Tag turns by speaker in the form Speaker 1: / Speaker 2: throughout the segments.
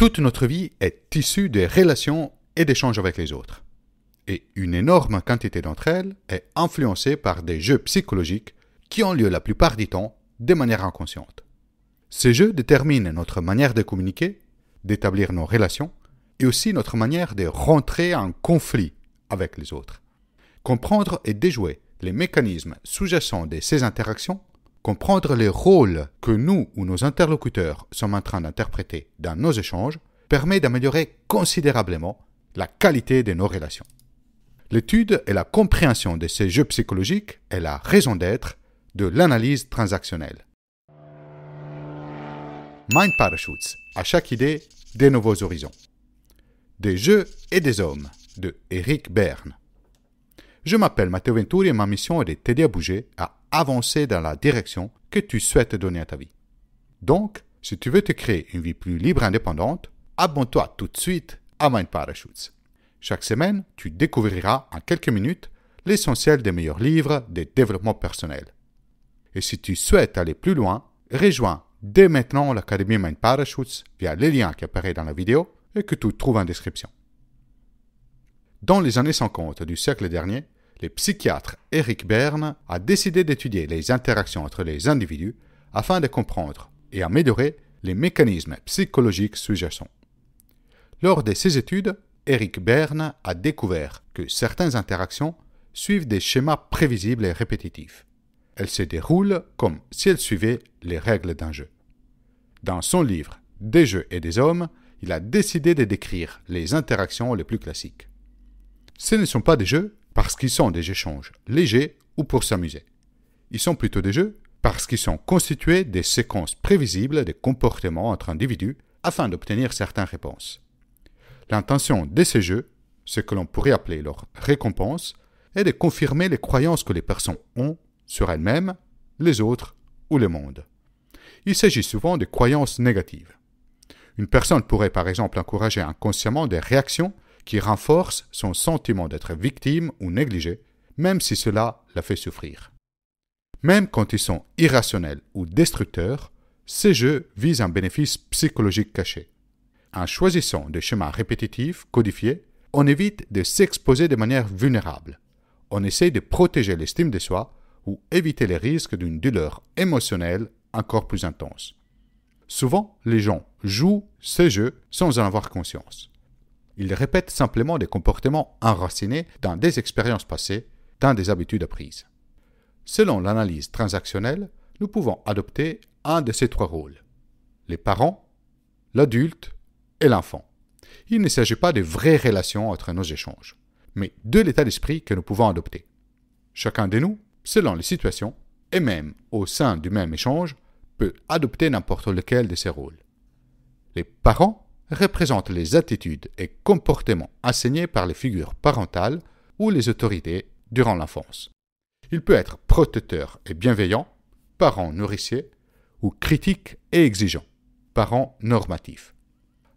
Speaker 1: Toute notre vie est issue de relations et d'échanges avec les autres. Et une énorme quantité d'entre elles est influencée par des jeux psychologiques qui ont lieu la plupart du temps de manière inconsciente. Ces jeux déterminent notre manière de communiquer, d'établir nos relations et aussi notre manière de rentrer en conflit avec les autres. Comprendre et déjouer les mécanismes sous-jacents de ces interactions Comprendre les rôles que nous ou nos interlocuteurs sommes en train d'interpréter dans nos échanges permet d'améliorer considérablement la qualité de nos relations. L'étude et la compréhension de ces jeux psychologiques est la raison d'être de l'analyse transactionnelle. Mind Parachutes, à chaque idée, des nouveaux horizons. Des jeux et des hommes, de Eric Berne. Je m'appelle Matteo Venturi et ma mission est de t'aider à bouger, à avancer dans la direction que tu souhaites donner à ta vie. Donc, si tu veux te créer une vie plus libre et indépendante, abonne-toi tout de suite à Mind Parachutes. Chaque semaine, tu découvriras en quelques minutes l'essentiel des meilleurs livres de développement personnel. Et si tu souhaites aller plus loin, rejoins dès maintenant l'Académie Mind Parachutes via les liens qui apparaissent dans la vidéo et que tu trouves en description. Dans les années 50 du siècle dernier, le psychiatre Eric Berne a décidé d'étudier les interactions entre les individus afin de comprendre et améliorer les mécanismes psychologiques sous-jacents. Lors de ses études, Eric Berne a découvert que certaines interactions suivent des schémas prévisibles et répétitifs. Elles se déroulent comme si elles suivaient les règles d'un jeu. Dans son livre Des jeux et des hommes, il a décidé de décrire les interactions les plus classiques. Ce ne sont pas des jeux, parce qu'ils sont des échanges légers ou pour s'amuser. Ils sont plutôt des jeux parce qu'ils sont constitués des séquences prévisibles des comportements entre individus afin d'obtenir certaines réponses. L'intention de ces jeux, ce que l'on pourrait appeler leur récompense, est de confirmer les croyances que les personnes ont sur elles-mêmes, les autres ou le monde. Il s'agit souvent de croyances négatives. Une personne pourrait par exemple encourager inconsciemment des réactions qui renforce son sentiment d'être victime ou négligé, même si cela la fait souffrir. Même quand ils sont irrationnels ou destructeurs, ces jeux visent un bénéfice psychologique caché. En choisissant des chemins répétitifs, codifiés, on évite de s'exposer de manière vulnérable. On essaye de protéger l'estime de soi ou éviter les risques d'une douleur émotionnelle encore plus intense. Souvent, les gens jouent ces jeux sans en avoir conscience. Il répète simplement des comportements enracinés dans des expériences passées, dans des habitudes apprises. Selon l'analyse transactionnelle, nous pouvons adopter un de ces trois rôles. Les parents, l'adulte et l'enfant. Il ne s'agit pas de vraies relations entre nos échanges, mais de l'état d'esprit que nous pouvons adopter. Chacun de nous, selon les situations, et même au sein du même échange, peut adopter n'importe lequel de ces rôles. Les parents représente les attitudes et comportements enseignés par les figures parentales ou les autorités durant l'enfance. Il peut être protecteur et bienveillant, parent nourricier, ou critique et exigeant, parent normatif.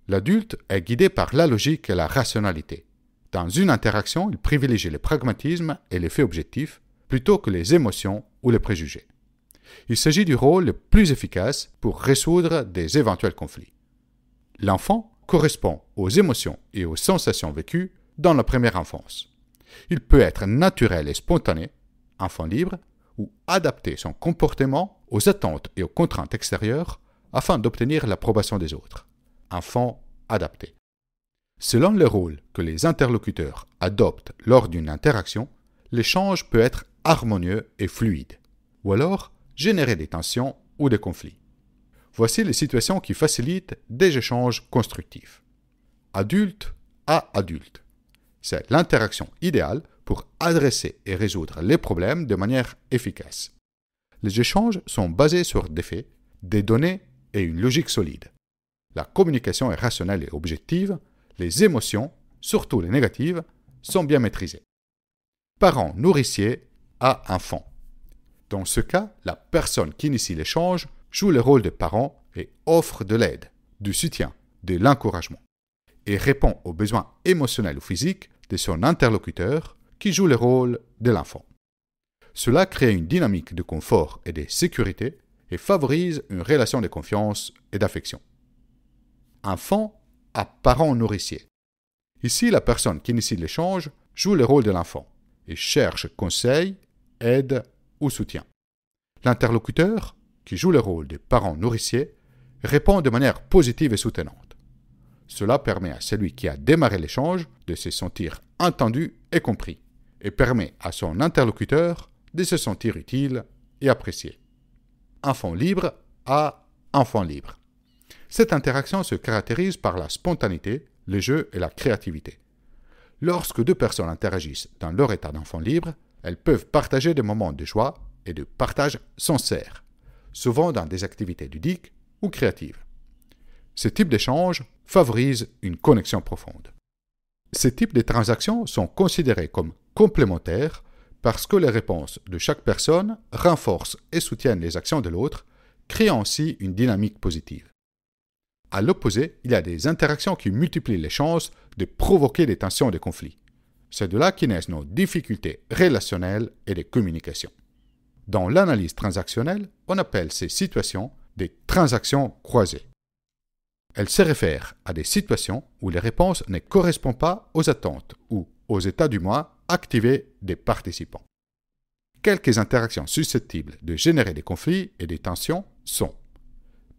Speaker 1: L'adulte est guidé par la logique et la rationalité. Dans une interaction, il privilégie le pragmatisme et les faits objectifs plutôt que les émotions ou les préjugés. Il s'agit du rôle le plus efficace pour résoudre des éventuels conflits l'enfant correspond aux émotions et aux sensations vécues dans la première enfance. Il peut être naturel et spontané, enfant libre, ou adapter son comportement aux attentes et aux contraintes extérieures afin d'obtenir l'approbation des autres. Enfant adapté. Selon le rôle que les interlocuteurs adoptent lors d'une interaction, l'échange peut être harmonieux et fluide, ou alors générer des tensions ou des conflits. Voici les situations qui facilitent des échanges constructifs. Adulte à adulte. C'est l'interaction idéale pour adresser et résoudre les problèmes de manière efficace. Les échanges sont basés sur des faits, des données et une logique solide. La communication est rationnelle et objective, les émotions, surtout les négatives, sont bien maîtrisées. Parent nourricier à enfant. Dans ce cas, la personne qui initie l'échange joue le rôle de parent et offre de l'aide, du soutien, de l'encouragement, et répond aux besoins émotionnels ou physiques de son interlocuteur qui joue le rôle de l'enfant. Cela crée une dynamique de confort et de sécurité et favorise une relation de confiance et d'affection. Enfant à parent nourricier. Ici, la personne qui initie l'échange joue le rôle de l'enfant et cherche conseil, aide ou soutien. L'interlocuteur qui joue le rôle de parents nourriciers, répond de manière positive et soutenante. Cela permet à celui qui a démarré l'échange de se sentir entendu et compris, et permet à son interlocuteur de se sentir utile et apprécié. Enfant libre à enfant libre. Cette interaction se caractérise par la spontanéité, le jeu et la créativité. Lorsque deux personnes interagissent dans leur état d'enfant libre, elles peuvent partager des moments de joie et de partage sincère, souvent dans des activités ludiques ou créatives. Ce type d'échange favorise une connexion profonde. Ces types de transactions sont considérées comme complémentaires parce que les réponses de chaque personne renforcent et soutiennent les actions de l'autre, créant ainsi une dynamique positive. À l'opposé, il y a des interactions qui multiplient les chances de provoquer des tensions et des conflits. C'est de là qu'ils naissent nos difficultés relationnelles et de communication. Dans l'analyse transactionnelle, on appelle ces situations des transactions croisées. Elles se réfèrent à des situations où les réponses ne correspondent pas aux attentes ou aux états du moi activés des participants. Quelques interactions susceptibles de générer des conflits et des tensions sont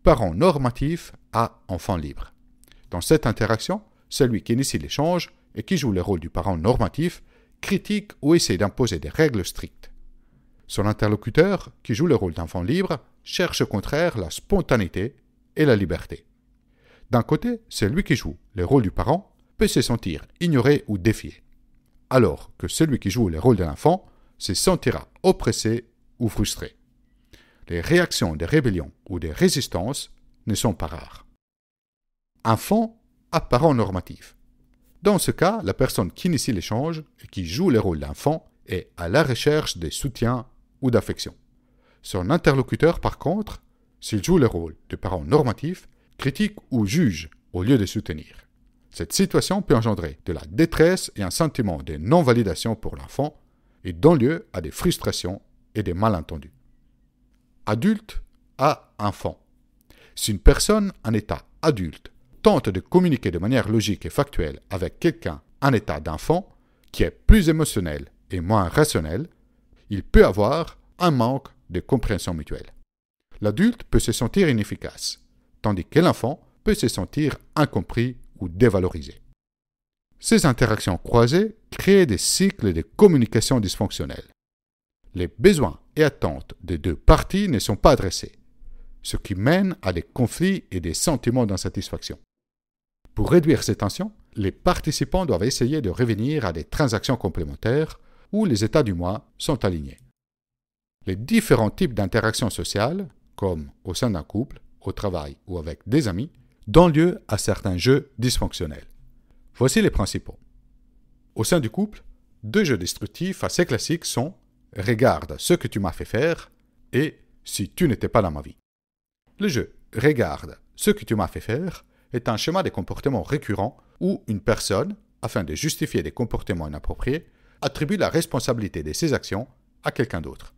Speaker 1: parents normatifs à enfants libres. Dans cette interaction, celui qui initie l'échange et qui joue le rôle du parent normatif critique ou essaie d'imposer des règles strictes. Son interlocuteur, qui joue le rôle d'enfant libre, cherche au contraire la spontanéité et la liberté. D'un côté, celui qui joue le rôle du parent peut se sentir ignoré ou défié, alors que celui qui joue le rôle de l'enfant se sentira oppressé ou frustré. Les réactions des rébellions ou de résistance ne sont pas rares. Enfant à normatif. Dans ce cas, la personne qui initie l'échange et qui joue le rôle d'enfant est à la recherche des soutiens d'affection. Son interlocuteur, par contre, s'il joue le rôle de parent normatif, critique ou juge au lieu de soutenir. Cette situation peut engendrer de la détresse et un sentiment de non-validation pour l'enfant et donne lieu à des frustrations et des malentendus. Adulte à enfant. Si une personne en état adulte tente de communiquer de manière logique et factuelle avec quelqu'un en état d'enfant, qui est plus émotionnel et moins rationnel, il peut avoir un manque de compréhension mutuelle. L'adulte peut se sentir inefficace, tandis que l'enfant peut se sentir incompris ou dévalorisé. Ces interactions croisées créent des cycles de communication dysfonctionnels. Les besoins et attentes des deux parties ne sont pas adressés, ce qui mène à des conflits et des sentiments d'insatisfaction. Pour réduire ces tensions, les participants doivent essayer de revenir à des transactions complémentaires où les états du moi sont alignés. Les différents types d'interactions sociales, comme au sein d'un couple, au travail ou avec des amis, donnent lieu à certains jeux dysfonctionnels. Voici les principaux. Au sein du couple, deux jeux destructifs assez classiques sont Regarde ce que tu m'as fait faire et Si tu n'étais pas dans ma vie. Le jeu Regarde ce que tu m'as fait faire est un schéma de comportement récurrent où une personne, afin de justifier des comportements inappropriés, attribue la responsabilité de ses actions à quelqu'un d'autre.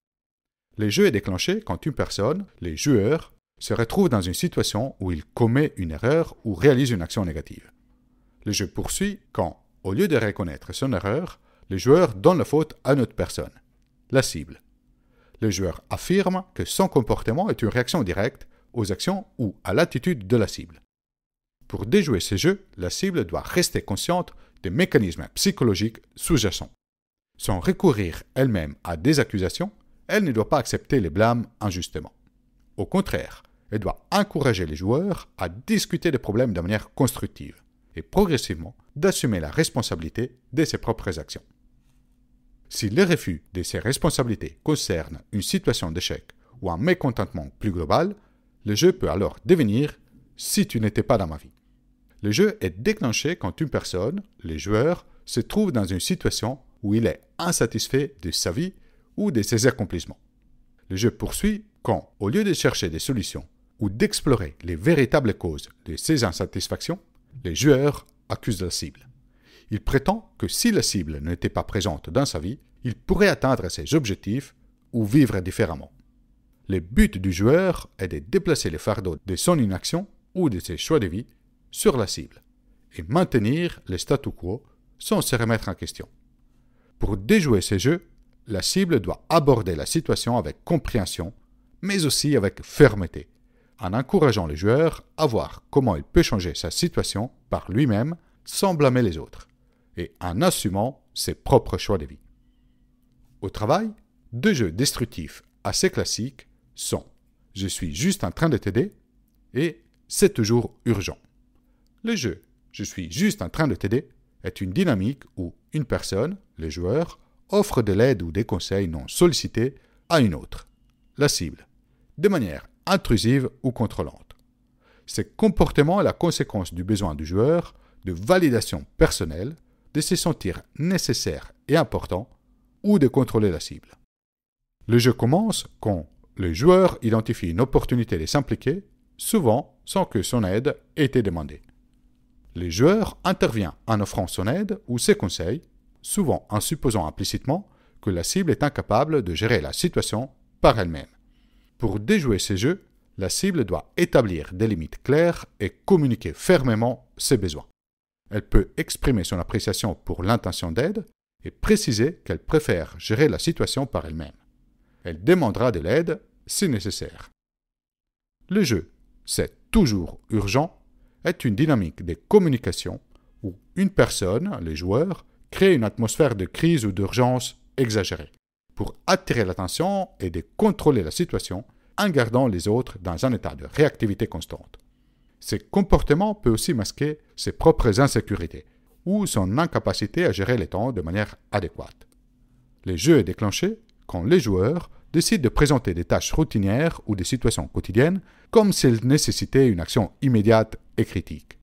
Speaker 1: Le jeu est déclenché quand une personne, les joueurs, se retrouve dans une situation où il commet une erreur ou réalise une action négative. Le jeu poursuit quand, au lieu de reconnaître son erreur, le joueur donne la faute à une autre personne, la cible. Le joueur affirme que son comportement est une réaction directe aux actions ou à l'attitude de la cible. Pour déjouer ces jeux, la cible doit rester consciente des mécanismes psychologiques sous-jacents. Sans recourir elle-même à des accusations, elle ne doit pas accepter les blâmes injustement. Au contraire, elle doit encourager les joueurs à discuter des problèmes de manière constructive et progressivement d'assumer la responsabilité de ses propres actions. Si le refus de ses responsabilités concerne une situation d'échec ou un mécontentement plus global, le jeu peut alors devenir si tu n'étais pas dans ma vie. Le jeu est déclenché quand une personne, les joueurs, se trouve dans une situation où il est insatisfait de sa vie ou de ses accomplissements. Le jeu poursuit quand, au lieu de chercher des solutions ou d'explorer les véritables causes de ses insatisfactions, le joueur accuse la cible. Il prétend que si la cible n'était pas présente dans sa vie, il pourrait atteindre ses objectifs ou vivre différemment. Le but du joueur est de déplacer le fardeau de son inaction ou de ses choix de vie sur la cible et maintenir le statu quo sans se remettre en question. Pour déjouer ces jeux, la cible doit aborder la situation avec compréhension, mais aussi avec fermeté, en encourageant le joueur à voir comment il peut changer sa situation par lui-même sans blâmer les autres, et en assumant ses propres choix de vie. Au travail, deux jeux destructifs assez classiques sont Je suis juste en train de t'aider et C'est toujours urgent. Le jeu Je suis juste en train de t'aider est une dynamique où une personne, les joueurs, offre de l'aide ou des conseils non sollicités à une autre, la cible, de manière intrusive ou contrôlante. Ce comportement est la conséquence du besoin du joueur de validation personnelle, de se sentir nécessaire et important, ou de contrôler la cible. Le jeu commence quand le joueur identifie une opportunité de s'impliquer, souvent sans que son aide ait été demandée le joueur intervient en offrant son aide ou ses conseils, souvent en supposant implicitement que la cible est incapable de gérer la situation par elle-même. Pour déjouer ces jeux, la cible doit établir des limites claires et communiquer fermement ses besoins. Elle peut exprimer son appréciation pour l'intention d'aide et préciser qu'elle préfère gérer la situation par elle-même. Elle demandera de l'aide si nécessaire. Le jeu, c'est toujours urgent est une dynamique de communication où une personne, les joueurs, crée une atmosphère de crise ou d'urgence exagérée pour attirer l'attention et de contrôler la situation en gardant les autres dans un état de réactivité constante. Ce comportement peut aussi masquer ses propres insécurités ou son incapacité à gérer les temps de manière adéquate. Le jeu est déclenché quand les joueurs décide de présenter des tâches routinières ou des situations quotidiennes comme s'ils nécessitait nécessitaient une action immédiate et critique.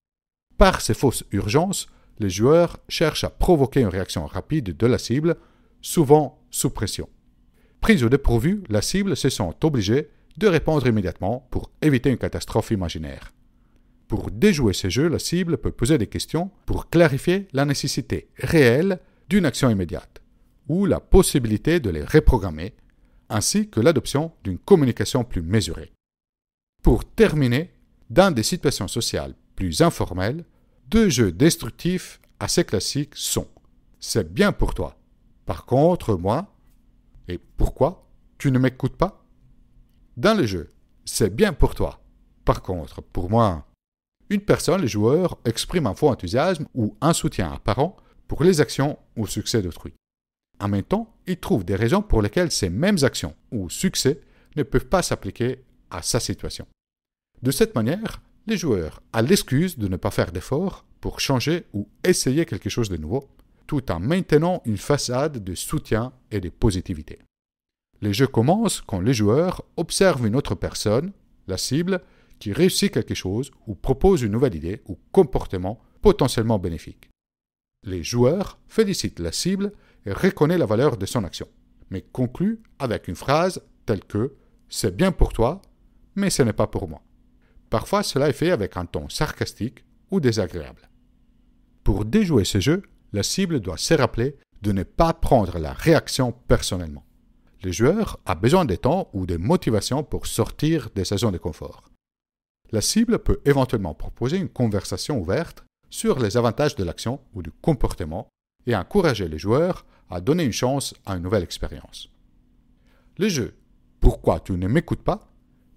Speaker 1: Par ces fausses urgences, les joueurs cherchent à provoquer une réaction rapide de la cible, souvent sous pression. Prise au dépourvu, la cible se sent obligée de répondre immédiatement pour éviter une catastrophe imaginaire. Pour déjouer ces jeux, la cible peut poser des questions pour clarifier la nécessité réelle d'une action immédiate, ou la possibilité de les reprogrammer ainsi que l'adoption d'une communication plus mesurée. Pour terminer, dans des situations sociales plus informelles, deux jeux destructifs assez classiques sont C'est bien pour toi. Par contre, moi, et pourquoi Tu ne m'écoutes pas Dans le jeu, c'est bien pour toi. Par contre, pour moi, une personne, les joueurs, exprime un faux enthousiasme ou un soutien apparent pour les actions ou succès d'autrui. En même temps, il trouve des raisons pour lesquelles ces mêmes actions ou succès ne peuvent pas s'appliquer à sa situation. De cette manière, les joueurs a l'excuse de ne pas faire d'efforts pour changer ou essayer quelque chose de nouveau, tout en maintenant une façade de soutien et de positivité. Les jeux commencent quand les joueurs observent une autre personne, la cible, qui réussit quelque chose ou propose une nouvelle idée ou comportement potentiellement bénéfique. Les joueurs félicitent la cible reconnaît la valeur de son action, mais conclut avec une phrase telle que ⁇ C'est bien pour toi, mais ce n'est pas pour moi ⁇ Parfois cela est fait avec un ton sarcastique ou désagréable. Pour déjouer ce jeu, la cible doit se rappeler de ne pas prendre la réaction personnellement. Le joueur a besoin de temps ou de motivation pour sortir de sa zone de confort. La cible peut éventuellement proposer une conversation ouverte sur les avantages de l'action ou du comportement et encourager les joueurs à donner une chance à une nouvelle expérience. Le jeu Pourquoi tu ne m'écoutes pas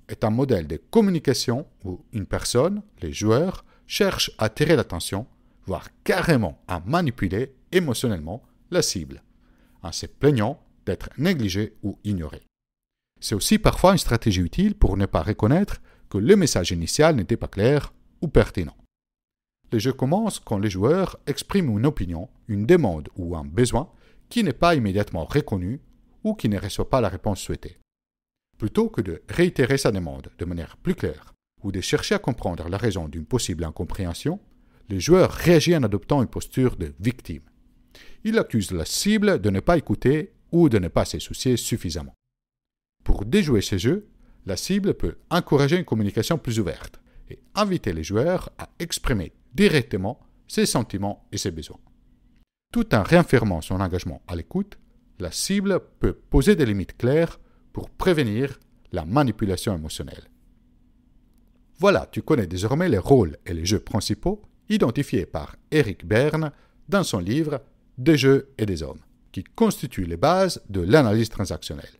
Speaker 1: est un modèle de communication où une personne, les joueurs, cherche à attirer l'attention, voire carrément à manipuler émotionnellement la cible, en se plaignant d'être négligé ou ignoré. C'est aussi parfois une stratégie utile pour ne pas reconnaître que le message initial n'était pas clair ou pertinent. Le jeu commence quand les joueurs expriment une opinion, une demande ou un besoin qui n'est pas immédiatement reconnu ou qui ne reçoit pas la réponse souhaitée. Plutôt que de réitérer sa demande de manière plus claire ou de chercher à comprendre la raison d'une possible incompréhension, le joueur réagit en adoptant une posture de victime. Il accuse la cible de ne pas écouter ou de ne pas se soucier suffisamment. Pour déjouer ces jeux, la cible peut encourager une communication plus ouverte et inviter les joueurs à exprimer directement ses sentiments et ses besoins. Tout en réaffirmant son engagement à l'écoute, la cible peut poser des limites claires pour prévenir la manipulation émotionnelle. Voilà, tu connais désormais les rôles et les jeux principaux identifiés par Eric Berne dans son livre Des jeux et des hommes, qui constituent les bases de l'analyse transactionnelle.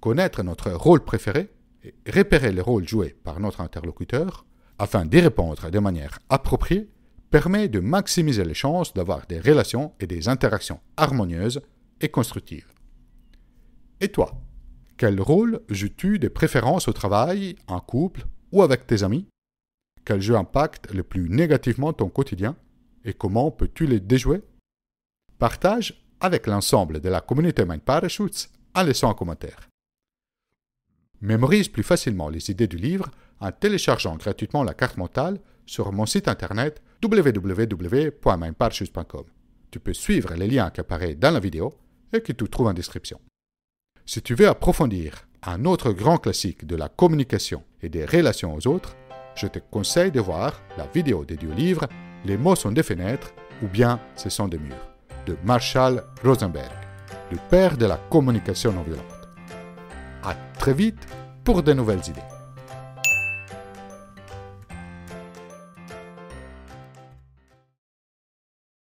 Speaker 1: Connaître notre rôle préféré et repérer les rôles joués par notre interlocuteur afin d'y répondre de manière appropriée, permet de maximiser les chances d'avoir des relations et des interactions harmonieuses et constructives. Et toi, quel rôle joues-tu des préférences au travail, en couple ou avec tes amis Quel jeu impacte le plus négativement ton quotidien et comment peux-tu les déjouer Partage avec l'ensemble de la communauté Mind Parachutes en laissant un commentaire. Mémorise plus facilement les idées du livre en téléchargeant gratuitement la carte mentale sur mon site internet www.mindparchus.com. Tu peux suivre les liens qui apparaissent dans la vidéo et qui tu trouves en description. Si tu veux approfondir un autre grand classique de la communication et des relations aux autres, je te conseille de voir la vidéo dédiée au livre Les mots sont des fenêtres ou bien ce sont des murs de Marshall Rosenberg, le père de la communication non violente. À très vite pour de nouvelles idées.